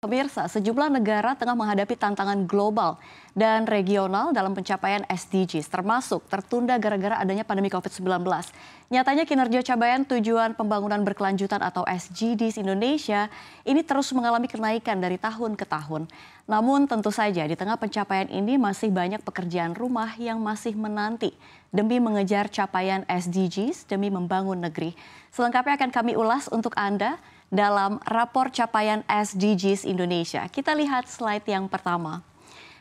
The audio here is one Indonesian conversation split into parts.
Pemirsa, sejumlah negara tengah menghadapi tantangan global dan regional dalam pencapaian SDGs, termasuk tertunda gara-gara adanya pandemi COVID-19. Nyatanya kinerja capaian tujuan pembangunan berkelanjutan atau SDGs Indonesia ini terus mengalami kenaikan dari tahun ke tahun. Namun tentu saja di tengah pencapaian ini masih banyak pekerjaan rumah yang masih menanti demi mengejar capaian SDGs demi membangun negeri. Selengkapnya akan kami ulas untuk Anda dalam rapor capaian SDGs Indonesia. Kita lihat slide yang pertama.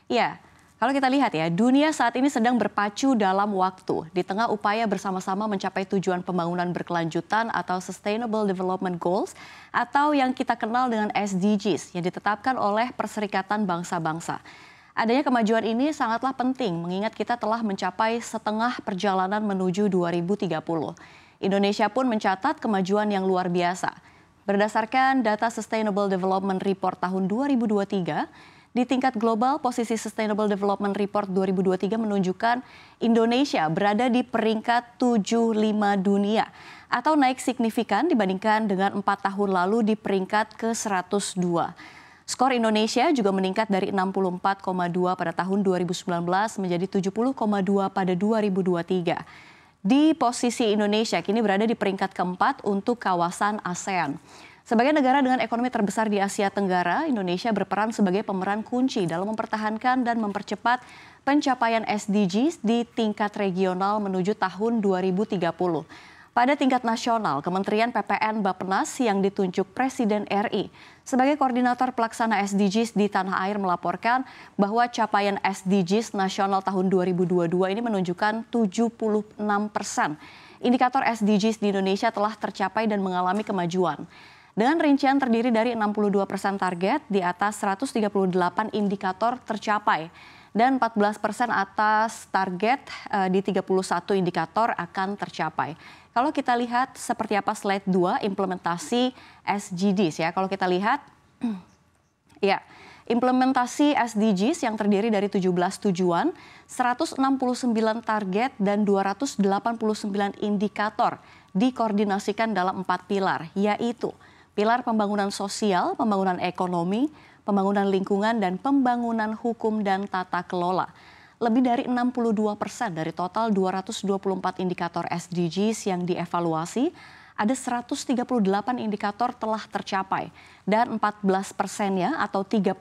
Ya, kalau kita lihat ya, dunia saat ini sedang berpacu dalam waktu di tengah upaya bersama-sama mencapai tujuan pembangunan berkelanjutan atau Sustainable Development Goals atau yang kita kenal dengan SDGs yang ditetapkan oleh Perserikatan Bangsa-Bangsa. Adanya kemajuan ini sangatlah penting mengingat kita telah mencapai setengah perjalanan menuju 2030. Indonesia pun mencatat kemajuan yang luar biasa. Berdasarkan data Sustainable Development Report tahun 2023, di tingkat global, posisi Sustainable Development Report 2023 menunjukkan Indonesia berada di peringkat 75 dunia atau naik signifikan dibandingkan dengan 4 tahun lalu di peringkat ke-102. Skor Indonesia juga meningkat dari 64,2 pada tahun 2019 menjadi 70,2 pada 2023 di posisi Indonesia kini berada di peringkat keempat untuk kawasan ASEAN. Sebagai negara dengan ekonomi terbesar di Asia Tenggara, Indonesia berperan sebagai pemeran kunci dalam mempertahankan dan mempercepat pencapaian SDGs di tingkat regional menuju tahun 2030. Pada tingkat nasional, Kementerian PPN bappenas yang ditunjuk Presiden RI sebagai koordinator pelaksana SDGs di tanah air melaporkan bahwa capaian SDGs nasional tahun 2022 ini menunjukkan 76 persen. Indikator SDGs di Indonesia telah tercapai dan mengalami kemajuan. Dengan rincian terdiri dari 62 persen target di atas 138 indikator tercapai dan 14 persen atas target eh, di 31 indikator akan tercapai. Kalau kita lihat seperti apa slide 2 implementasi SDGs ya. Kalau kita lihat ya, implementasi SDGs yang terdiri dari 17 tujuan, 169 target dan 289 indikator dikoordinasikan dalam empat pilar yaitu pilar pembangunan sosial, pembangunan ekonomi, pembangunan lingkungan dan pembangunan hukum dan tata kelola lebih dari 62 persen dari total 224 indikator SDGs yang dievaluasi, ada 138 indikator telah tercapai dan 14 persennya atau 31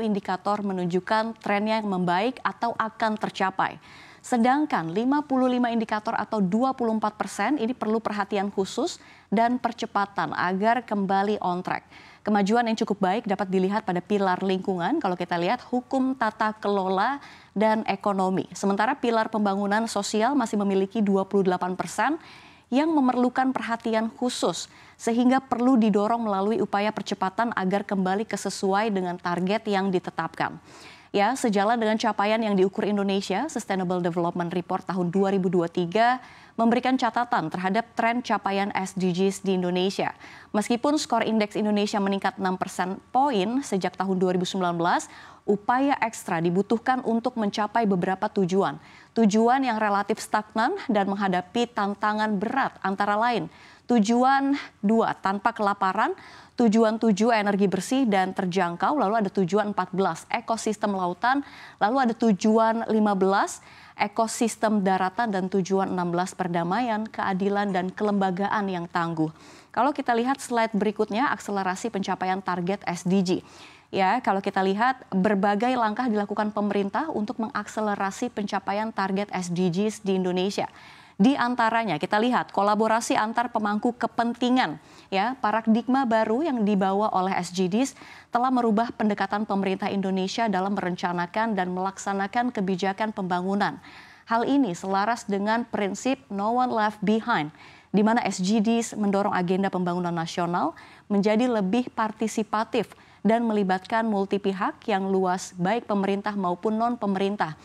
indikator menunjukkan tren yang membaik atau akan tercapai. Sedangkan 55 indikator atau 24 persen ini perlu perhatian khusus dan percepatan agar kembali on track. Kemajuan yang cukup baik dapat dilihat pada pilar lingkungan kalau kita lihat hukum tata kelola dan ekonomi. Sementara pilar pembangunan sosial masih memiliki 28 persen yang memerlukan perhatian khusus sehingga perlu didorong melalui upaya percepatan agar kembali kesesuai dengan target yang ditetapkan. Ya, sejalan dengan capaian yang diukur Indonesia Sustainable Development Report tahun 2023 memberikan catatan terhadap tren capaian SDGs di Indonesia. Meskipun skor indeks Indonesia meningkat 6 persen poin sejak tahun 2019, upaya ekstra dibutuhkan untuk mencapai beberapa tujuan tujuan yang relatif stagnan dan menghadapi tantangan berat antara lain tujuan dua tanpa kelaparan, tujuan tujuh energi bersih dan terjangkau, lalu ada tujuan empat belas ekosistem lautan, lalu ada tujuan lima belas ekosistem daratan dan tujuan enam belas perdamaian, keadilan dan kelembagaan yang tangguh. Kalau kita lihat slide berikutnya akselerasi pencapaian target SDG ya kalau kita lihat berbagai langkah dilakukan pemerintah untuk mengakselerasi pencapaian target SDGs di Indonesia. Di antaranya kita lihat kolaborasi antar pemangku kepentingan ya paradigma baru yang dibawa oleh SDGs telah merubah pendekatan pemerintah Indonesia dalam merencanakan dan melaksanakan kebijakan pembangunan. Hal ini selaras dengan prinsip no one left behind di mana SDGs mendorong agenda pembangunan nasional menjadi lebih partisipatif dan melibatkan multi pihak yang luas baik pemerintah maupun non-pemerintah.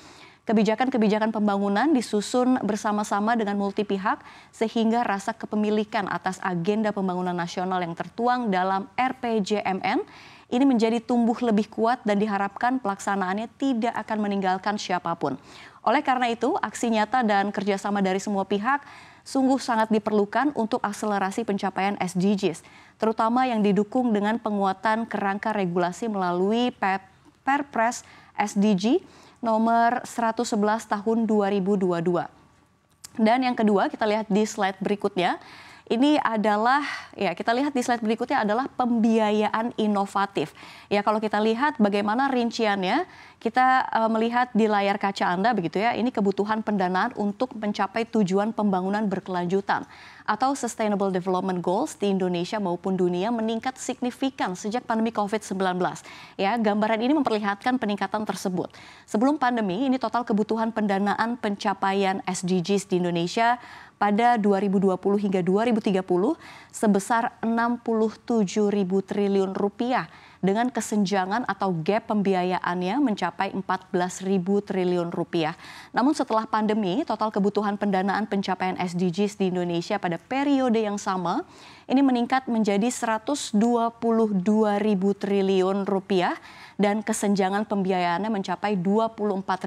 Kebijakan-kebijakan pembangunan disusun bersama-sama dengan multi pihak sehingga rasa kepemilikan atas agenda pembangunan nasional yang tertuang dalam RPJMN ini menjadi tumbuh lebih kuat dan diharapkan pelaksanaannya tidak akan meninggalkan siapapun. Oleh karena itu, aksi nyata dan kerjasama dari semua pihak sungguh sangat diperlukan untuk akselerasi pencapaian SDGs, terutama yang didukung dengan penguatan kerangka regulasi melalui Perpres SDG nomor 111 tahun 2022. Dan yang kedua kita lihat di slide berikutnya ini adalah ya kita lihat di slide berikutnya adalah pembiayaan inovatif. Ya kalau kita lihat bagaimana rinciannya, kita uh, melihat di layar kaca Anda begitu ya, ini kebutuhan pendanaan untuk mencapai tujuan pembangunan berkelanjutan atau Sustainable Development Goals di Indonesia maupun dunia meningkat signifikan sejak pandemi COVID-19. Ya, gambaran ini memperlihatkan peningkatan tersebut. Sebelum pandemi, ini total kebutuhan pendanaan pencapaian SDGs di Indonesia pada 2020 hingga 2030 sebesar 67 ribu triliun rupiah dengan kesenjangan atau gap pembiayaannya mencapai 14 ribu triliun rupiah. Namun setelah pandemi, total kebutuhan pendanaan pencapaian SDGs di Indonesia pada periode yang sama ini meningkat menjadi 122 ribu triliun rupiah dan kesenjangan pembiayaannya mencapai 24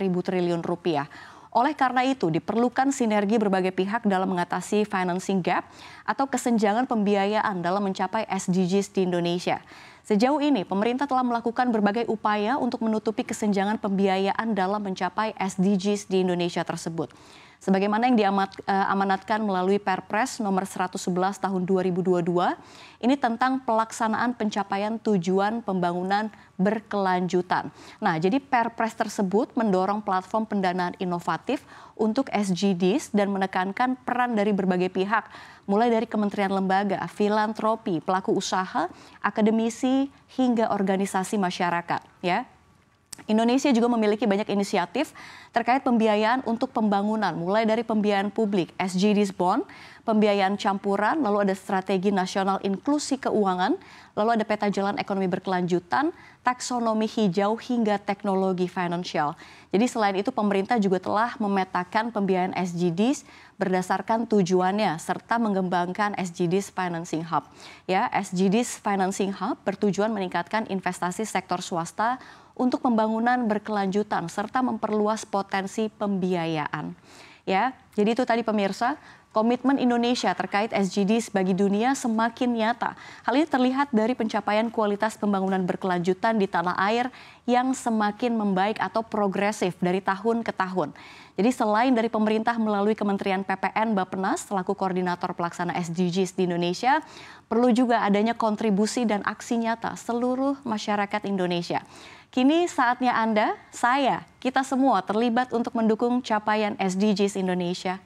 ribu triliun rupiah. Oleh karena itu, diperlukan sinergi berbagai pihak dalam mengatasi financing gap atau kesenjangan pembiayaan dalam mencapai SDGs di Indonesia. Sejauh ini, pemerintah telah melakukan berbagai upaya untuk menutupi kesenjangan pembiayaan dalam mencapai SDGs di Indonesia tersebut sebagaimana yang diamanatkan eh, melalui Perpres nomor 111 tahun 2022 ini tentang pelaksanaan pencapaian tujuan pembangunan berkelanjutan. Nah, jadi Perpres tersebut mendorong platform pendanaan inovatif untuk SGDs dan menekankan peran dari berbagai pihak, mulai dari kementerian lembaga, filantropi, pelaku usaha, akademisi hingga organisasi masyarakat, ya. Indonesia juga memiliki banyak inisiatif terkait pembiayaan untuk pembangunan, mulai dari pembiayaan publik, SGDs bond, pembiayaan campuran, lalu ada strategi nasional inklusi keuangan, lalu ada peta jalan ekonomi berkelanjutan, taksonomi hijau hingga teknologi finansial. Jadi selain itu pemerintah juga telah memetakan pembiayaan SGDs berdasarkan tujuannya serta mengembangkan SGDs Financing Hub. Ya, SGDs Financing Hub bertujuan meningkatkan investasi sektor swasta untuk pembangunan berkelanjutan serta memperluas potensi pembiayaan. Ya, jadi itu tadi pemirsa Komitmen Indonesia terkait SDGs bagi dunia semakin nyata. Hal ini terlihat dari pencapaian kualitas pembangunan berkelanjutan di tanah air yang semakin membaik atau progresif dari tahun ke tahun. Jadi selain dari pemerintah melalui Kementerian PPN Bappenas selaku koordinator pelaksana SDGs di Indonesia, perlu juga adanya kontribusi dan aksi nyata seluruh masyarakat Indonesia. Kini saatnya Anda, saya, kita semua terlibat untuk mendukung capaian SDGs Indonesia